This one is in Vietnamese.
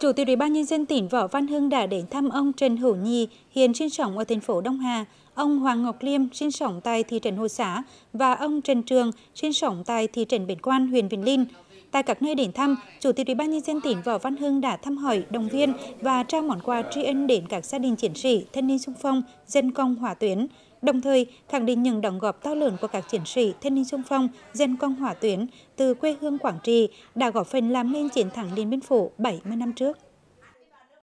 Chủ tịch Ủy ban nhân dân tỉnh Võ Văn Hưng đã đến thăm ông Trần Hữu Nhi, hiện sinh sống ở thành phố Đông Hà, ông Hoàng Ngọc Liêm sinh sống tại thị trấn Hồ Xá và ông Trần Trường sinh sống tại thị trấn Biển Quan, huyện Vĩnh Linh. Tại các nơi đến thăm, Chủ tịch Ủy ban nhân dân tỉnh Võ Văn Hưng đã thăm hỏi, động viên và trao món quà tri ân đến các gia đình chiến sĩ, thân niên xung phong, dân công hỏa tuyến, đồng thời khẳng định những đóng góp to lớn của các chiến sĩ thanh niên sung phong dân công hỏa tuyến từ quê hương Quảng Trị đã góp phần làm nên chiến thắng Điện Biên Phủ 70 năm trước.